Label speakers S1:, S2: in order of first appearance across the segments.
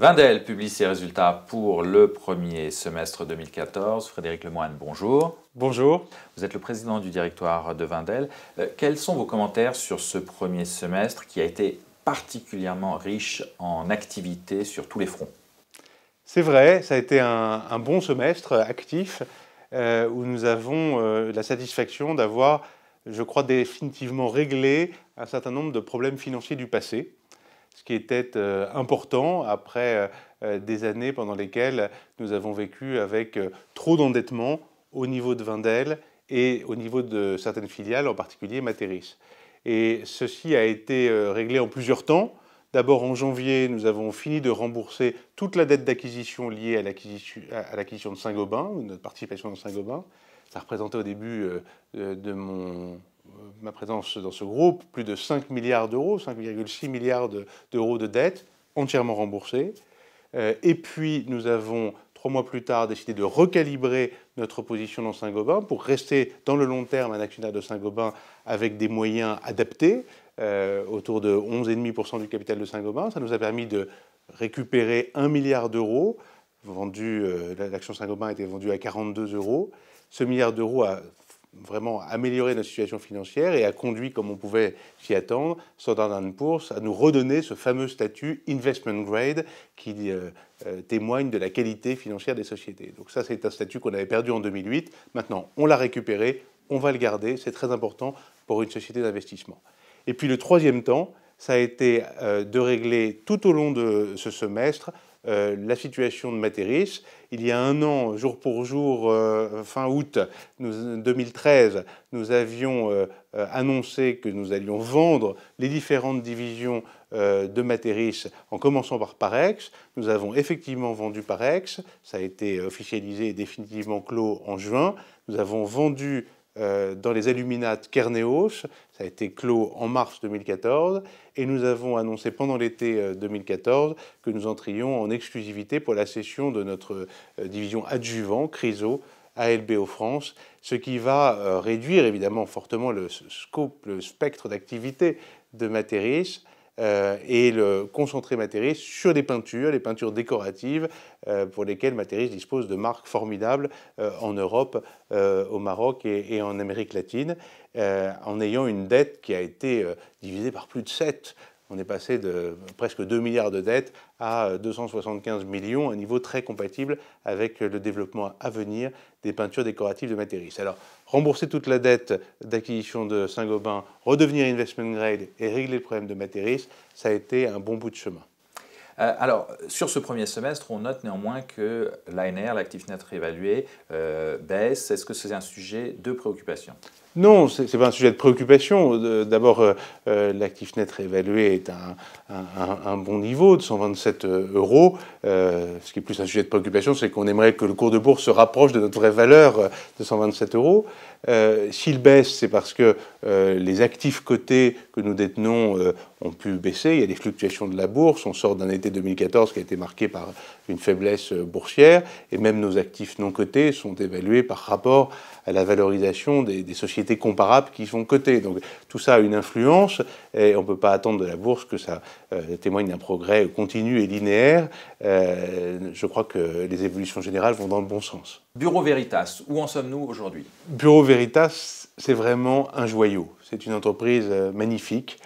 S1: Vindel publie ses résultats pour le premier semestre 2014. Frédéric Lemoine, bonjour. Bonjour. Vous êtes le président du directoire de Vindel. Euh, quels sont vos commentaires sur ce premier semestre qui a été particulièrement riche en activités
S2: sur tous les fronts C'est vrai, ça a été un, bon semestre actif euh, où nous avons euh, la satisfaction d'avoir, je crois, définitivement réglé un certain nombre de problèmes financiers du passé ce qui était euh, important après euh, euh, des années pendant lesquelles nous avons vécu avec trop d'endettement au niveau de Vindel et au niveau de certaines filiales, en particulier Materis. Et ceci a été réglé en plusieurs temps. D'abord, en janvier, nous avons fini de rembourser toute la dette d'acquisition liée à l'acquisition de Saint-Gobain, notre participation dans Saint-Gobain. Ça représentait au début de mon euh, ma présence dans ce groupe, plus de 5 milliards d'euros, 5,6 milliards d'euros de, dettes entièrement remboursées. Euh, et puis nous avons, trois mois plus tard, décidé de recalibrer notre position dans Saint-Gobain pour rester dans le long terme un actionnaire de Saint-Gobain avec des moyens adaptés, euh, autour de 11,5% du capital de Saint-Gobain. Ça nous a permis de récupérer 1 milliard d'euros. Vendu, l'action Saint-Gobain a été vendue à 42 euros. Ce milliard d'euros a vraiment amélioré notre situation financière et a conduit, comme on pouvait s'y attendre, Standard Poor's à nous redonner ce fameux statut investment grade qui euh, euh, témoigne de la qualité financière des sociétés. Donc ça, c'est un statut qu'on avait perdu en 2008. Maintenant, on l'a récupéré, on va le garder, c'est très important pour une société d'investissement. Et puis le troisième temps, ça a été euh, de régler tout au long de ce semestre euh, la situation de Materis. Il y a un an, jour pour jour, euh, fin août 2013, nous avions euh, annoncé que nous allions vendre les différentes divisions de Materis en commençant par Parex. Nous avons effectivement vendu Parex, ça a été officialisé et définitivement clos en juin. Nous avons vendu euh, dans les Illuminates Kernéos. Ça a été clos en mars 2014 et nous avons annoncé pendant l'été 2014 euh, que nous entrions en exclusivité pour la cession de notre euh, division adjuvant, CRISO, à LBO France, ce qui va réduire évidemment fortement le scope, le spectre d'activité de Materis euh, et le concentrer Materis sur des peintures, les peintures décoratives, euh, pour lesquelles Materis dispose de marques formidables euh, en Europe, au Maroc et, et, en Amérique latine, en ayant une dette qui a été divisée par plus de 7. On est passé de presque 2 milliards de dettes à 275 euh, millions, un niveau très compatible avec euh, le développement à venir des peintures décoratives de Materis. Alors, rembourser toute la dette d'acquisition de Saint-Gobain, redevenir investment grade et régler le problème de Materis, ça a été un bon bout de chemin. Euh, alors,
S1: sur ce premier semestre, on note néanmoins que l'ANR, l'actif net réévalué, baisse. Est-ce que c'est un sujet de préoccupation
S2: non, ce n'est pas un sujet de préoccupation. D'abord, euh, euh, l'actif net réévalué est à un, bon niveau de 127 euh, euros. ce qui est plus un sujet de préoccupation, c'est qu'on aimerait que le cours de bourse se rapproche de notre vraie valeur de 127 euros. S'il baisse, c'est parce que les actifs cotés que nous détenons ont pu baisser. Il y a des fluctuations de la bourse. On sort d'un été 2014 qui a été marqué par une faiblesse euh, boursière, et même nos actifs non cotés sont évalués par rapport à la valorisation des, sociétés comparables qui sont cotées. Donc tout ça a une influence, et on ne peut pas attendre de la bourse que ça euh, témoigne d'un progrès continu et linéaire. Euh, je crois que les évolutions générales vont dans le bon sens.
S1: Bureau Veritas, où en sommes-nous aujourd'hui
S2: Bureau Veritas, c'est vraiment un joyau. C'est une entreprise magnifique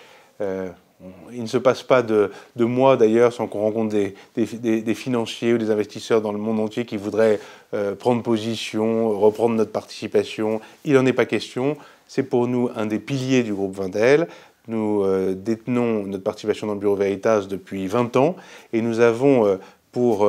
S2: il ne se passe pas de, de mois d'ailleurs sans qu'on rencontre des, financiers ou des investisseurs dans le monde entier qui voudraient euh, prendre position, reprendre notre participation. Il n'en est pas question. C'est pour nous un des piliers du groupe Vindel. Nous euh, détenons notre participation dans le bureau Veritas depuis 20 ans et nous avons, euh, pour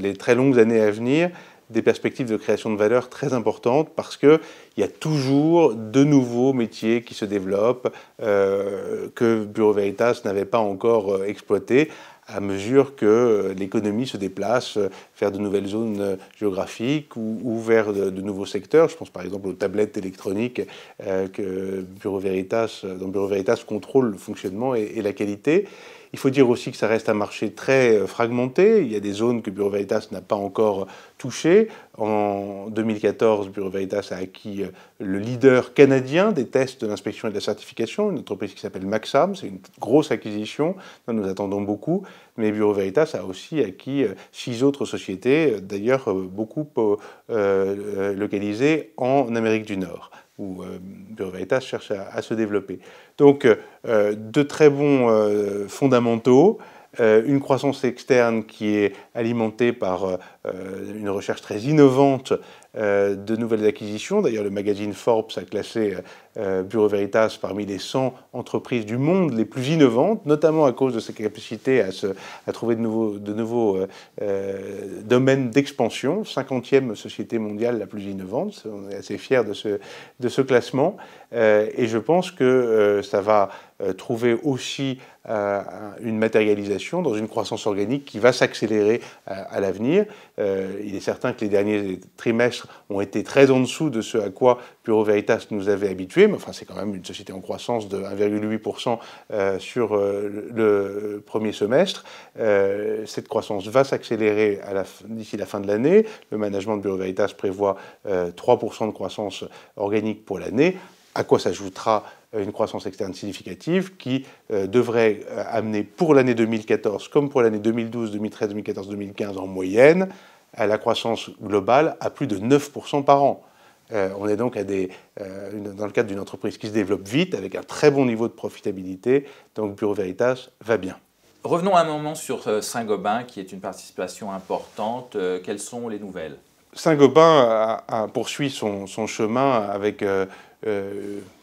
S2: les très longues années à venir, des perspectives de création de valeur très importantes parce qu'il y a toujours de nouveaux métiers qui se développent euh, que Bureau Veritas n'avait pas encore euh, exploité à mesure que euh, l'économie se déplace vers de nouvelles zones euh, géographiques ou, vers de, nouveaux secteurs. Je pense par exemple aux tablettes électroniques euh, que Bureau Veritas, euh, dont Bureau Veritas contrôle le fonctionnement et, la qualité. Il faut dire aussi que ça reste un marché très fragmenté. Il y a des zones que Bureau Veritas n'a pas encore touchées. En 2014, Bureau Veritas a acquis le leader canadien des tests de l'inspection et de la certification, une entreprise qui s'appelle Maxam. C'est une grosse acquisition, nous attendons beaucoup. Mais Bureau Veritas a aussi acquis six autres sociétés était d'ailleurs euh, beaucoup euh, euh localisée en Amérique du Nord, où euh, Bureau cherche à, se développer. Donc, de très bons fondamentaux, une croissance externe qui est alimentée par une recherche très innovante de nouvelles acquisitions. D'ailleurs, le magazine Forbes a classé euh, Bureau Veritas parmi les 100 entreprises du monde les plus innovantes, notamment à cause de sa capacité à, trouver de nouveaux, euh, euh, domaines d'expansion. 50e société mondiale la plus innovante, on est assez fier de ce classement. et je pense que ça va trouver aussi une matérialisation dans une croissance organique qui va s'accélérer à, l'avenir. il est certain que les derniers trimestres ont été très en dessous de ce à quoi Bureau Veritas nous avait habitués, mais enfin c'est quand même une société en croissance de 1,8% euh, sur euh, le premier semestre. Euh, cette croissance va s'accélérer d'ici la fin de l'année. Le management de Bureau Veritas prévoit 3% de croissance organique pour l'année, à quoi s'ajoutera une croissance externe significative qui devrait amener pour l'année 2014 comme pour l'année 2012, 2013, 2014, 2015 en moyenne à la croissance globale à plus de 9% par an. Euh, on est donc à euh, dans le cadre d'une entreprise qui se développe vite, avec un très bon niveau de profitabilité, donc Bureau Veritas va bien.
S1: Revenons un moment sur euh, Saint-Gobain, qui est une participation importante. Quelles sont les nouvelles
S2: Saint-Gobain a, a poursuit son, chemin avec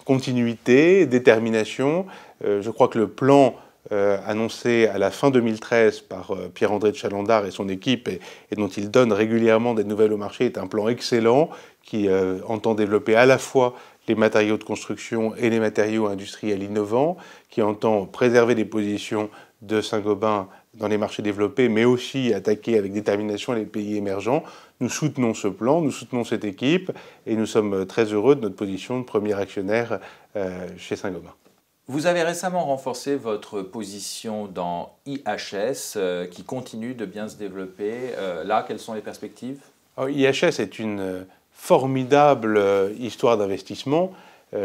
S2: continuité, détermination. je crois que le plan euh, annoncé à la fin 2013 par euh, Pierre-André de Chalandard et son équipe, et, dont il donne régulièrement des nouvelles au marché, est un plan excellent qui euh, entend développer à la fois les matériaux de construction et les matériaux industriels innovants, qui entend préserver les positions de Saint-Gobain dans les marchés développés, mais aussi attaquer avec détermination les pays émergents. Nous soutenons ce plan, nous soutenons cette équipe, et nous sommes très heureux de notre position de premier actionnaire chez Saint-Gobain. Vous
S1: avez récemment renforcé votre position dans IHS euh, qui continue de bien se développer. Euh, là, quelles sont les perspectives
S2: IHS est une euh, formidable histoire d'investissement.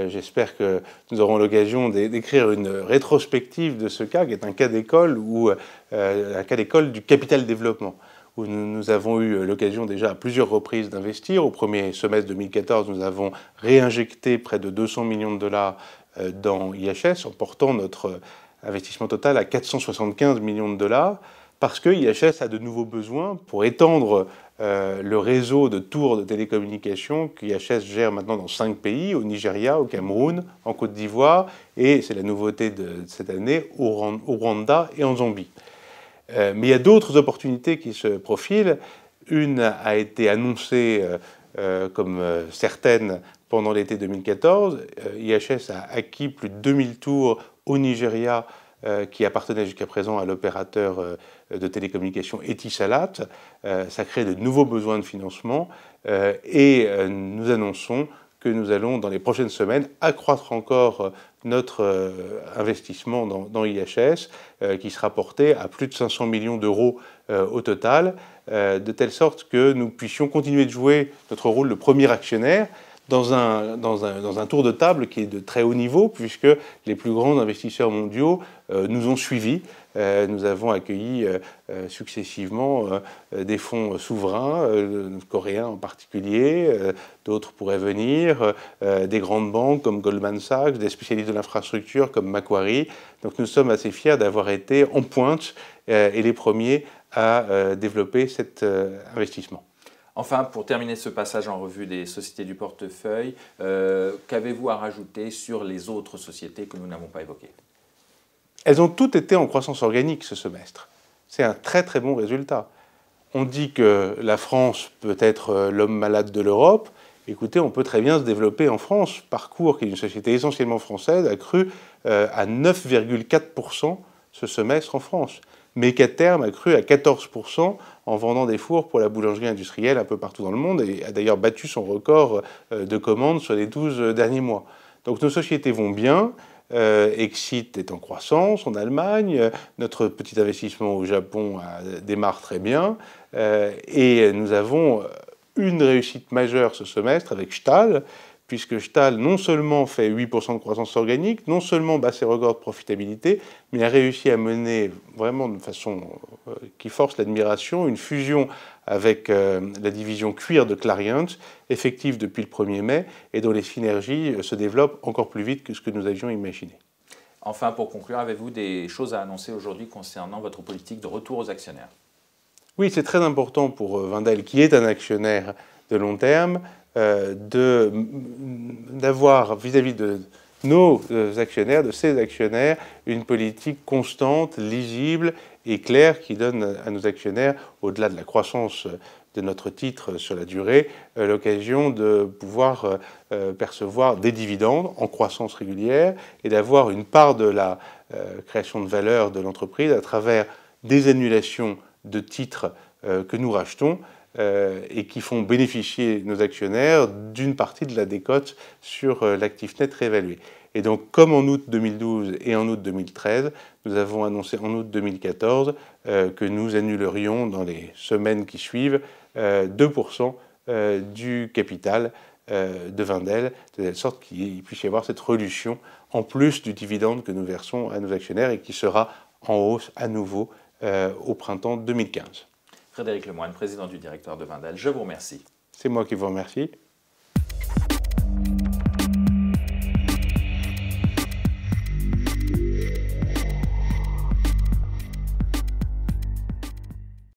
S2: J'espère que nous aurons l'occasion d'écrire une rétrospective de ce cas, qui est un cas d'école ou un cas d'école du capital développement où nous, avons eu l'occasion déjà à plusieurs reprises d'investir. Au premier semestre 2014, nous avons
S1: réinjecté
S2: près de 200 millions de dollars euh, dans IHS en portant notre euh, investissement total à 475 millions de dollars parce que IHS a de nouveaux besoins pour étendre euh, le réseau de tours de télécommunications qu'IHS gère maintenant dans cinq pays, au Nigeria, au Cameroun, en Côte d'Ivoire, et c'est la nouveauté de cette année, au Rwanda et en Zambie. mais il y a d'autres opportunités qui se profilent. Une a été annoncée comme certaine pendant l'été 2014. Euh, IHS a acquis plus de 2000 tours au Nigeria euh, qui appartenait jusqu'à présent à l'opérateur euh, de télécommunications Etisalat. ça crée de nouveaux besoins de financement et nous annonçons que nous allons, dans les prochaines semaines, accroître encore notre investissement dans, dans IHS, qui sera porté à plus de 500 millions d'euros au total, de telle sorte que nous puissions continuer de jouer notre rôle de premier actionnaire, dans un, dans, un, tour de table qui est de très haut niveau, puisque les plus grands investisseurs mondiaux euh, nous ont suivis. Euh, nous avons accueilli euh, successivement des fonds souverains, coréens en particulier, d'autres pourraient venir, des grandes banques comme Goldman Sachs, des spécialistes de l'infrastructure comme Macquarie. Donc nous sommes assez fiers d'avoir été en pointe et les premiers à développer cet investissement.
S1: Enfin, pour terminer ce passage en revue des sociétés du portefeuille, euh, qu'avez-vous à rajouter sur les autres sociétés que nous n'avons pas évoquées
S2: Elles ont toutes été en croissance organique ce semestre. C'est un très très bon résultat. On dit que la France peut être euh, l'homme malade de l'Europe. Écoutez, on peut très bien se développer en France. Parcours, qui est une société essentiellement française, a cru euh, à 9,4% ce semestre en France mais qu'à terme a cru à 14% en vendant des fours pour la boulangerie industrielle un peu partout dans le monde et a d'ailleurs battu son record euh, de commandes sur les 12 euh, derniers mois. Donc nos sociétés vont bien, euh, Exit est en croissance en Allemagne, notre petit investissement au Japon démarre très bien, et nous avons une réussite majeure ce semestre avec Stahl, puisque Stahl non seulement fait 8% de croissance organique, non seulement bat ses records de profitabilité, mais a réussi à mener vraiment de façon euh, qui force l'admiration une fusion avec euh, la division cuir de Clariant, effective depuis le 1er mai, et dont les synergies euh, se développent encore plus vite que ce que nous avions imaginé.
S1: Enfin, pour conclure, avez-vous des choses à annoncer aujourd'hui concernant votre politique de retour aux actionnaires
S2: Oui, c'est très important pour Vindel, qui est un actionnaire de long terme, euh, d'avoir vis-à-vis de nos euh, actionnaires, de ces actionnaires, une politique constante, lisible et claire qui donne à nos actionnaires, au-delà de la croissance de notre titre sur la durée, euh, l'occasion de pouvoir percevoir des dividendes en croissance régulière et d'avoir une part de la création de valeur de l'entreprise à travers des annulations de titres que nous rachetons euh, et qui font bénéficier nos actionnaires d'une partie de la décote sur euh, l'actif net réévalué. Et donc, comme en août 2012 et en août 2013, nous avons annoncé en août 2014 euh, que nous annulerions dans les semaines qui suivent 2% du capital de Vindel, de telle sorte qu'il puisse y avoir cette relution en plus du dividende que nous versons à nos actionnaires et qui sera en hausse à nouveau au printemps 2015.
S1: Frédéric Lemoine, président du directoire de Vindel, je vous remercie.
S2: C'est moi qui vous remercie.